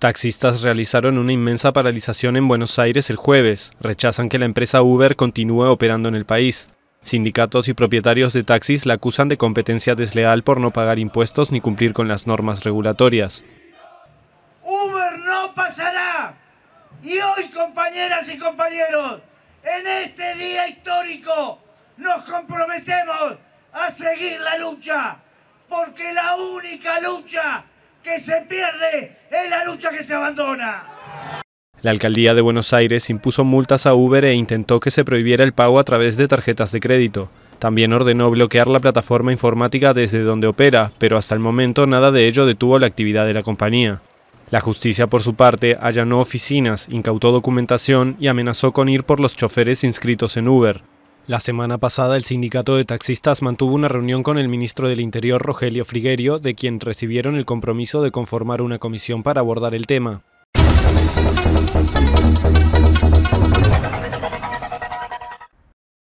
Taxistas realizaron una inmensa paralización en Buenos Aires el jueves, rechazan que la empresa Uber continúe operando en el país. Sindicatos y propietarios de taxis la acusan de competencia desleal por no pagar impuestos ni cumplir con las normas regulatorias. Uber no pasará. Y hoy, compañeras y compañeros, en este día histórico nos comprometemos a seguir la lucha, porque la única lucha que se pierde es la lucha que se abandona. La alcaldía de Buenos Aires impuso multas a Uber e intentó que se prohibiera el pago a través de tarjetas de crédito. También ordenó bloquear la plataforma informática desde donde opera, pero hasta el momento nada de ello detuvo la actividad de la compañía. La justicia, por su parte, allanó oficinas, incautó documentación y amenazó con ir por los choferes inscritos en Uber. La semana pasada, el sindicato de taxistas mantuvo una reunión con el ministro del Interior, Rogelio Frigerio, de quien recibieron el compromiso de conformar una comisión para abordar el tema.